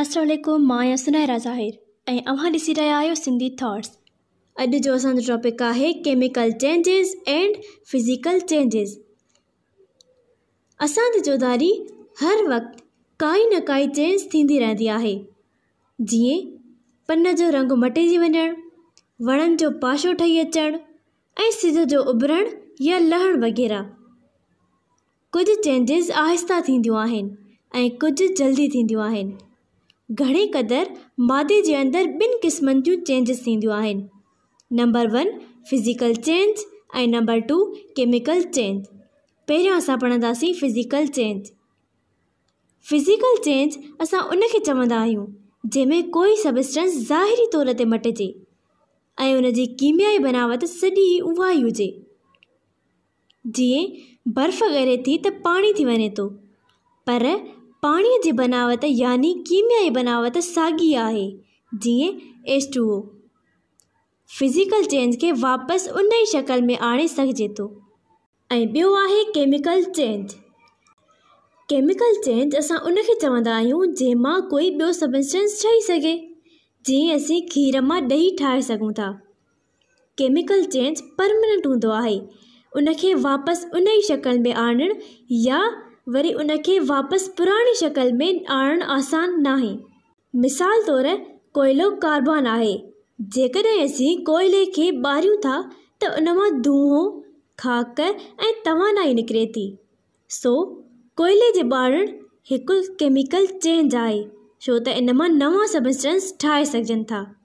असलकुम मां आहियां सुनहरा ज़ाहिर ऐं अव्हां ॾिसी रहिया आहियो सिंधी थॉट्स अॼु जो असांजो टॉपिक आहे chemical changes and physical changes असांजे चौधारी हर वक़्तु काई न काई चेंज थींदी रहंदी आहे जीअं पन जो रंग मटिजी वञणु वणनि जो पाशो ठही अचणु ऐं सिज जो उभरणु या लहणु वग़ैरह कुझु चेंजिस आहिस्ता थींदियूं आहिनि ऐं कुझु जल्दी थींदियूं आहिनि घणे क़दुरु मादे जे अंदरि ॿिनि क़िस्मनि जूं चेंजिस थींदियूं आहिनि नंबर वन फिज़िकल चेंज ऐं नंबर टू केमिकल चेंज पहिरियों असां पढ़ंदासीं फिज़िकल चेंज फिज़िकल चेंज असां उन खे चवंदा आहियूं जंहिंमें कोई सबस्टेंस ज़ाहिरी तौर ते मटिजे ऐं उन जी कीमियाई बनावट सॼी उहा ई हुजे जीअं बर्फ़ ॻरे थी त पाणी थी वञे थो पर पाणीअ जी बनावट यानी कीमिया जी बनावट साॻी आहे जीअं S two O physical change खे वापसि उन ई शकल में आणे सघिजे थो ऐं ॿियो आहे केमिकल चेंज केमिकल चेंज असां उनखे चवंदा आहियूं जंहिंमां कोई ॿियो सब्स्टेंस ठही सघे जीअं असीं खीर मां ॾही ठाहे सघूं था केमिकल चेंज परमनेंट हूंदो आहे उनखे वापसि उन ई शकल में आणणु या वरी उन वापस पुरानी शक्ल में आणणु आसान है। मिसाल तौर कोयलो कार्बन है जैसे कोयले के बारियूँ था तो उन मां खाक तवानाई निकरे थी सो कोयले के बारण एक केमिकल चेंज आए छो तो इनमें नवा सबस्टेंस ठाहे सघजनि था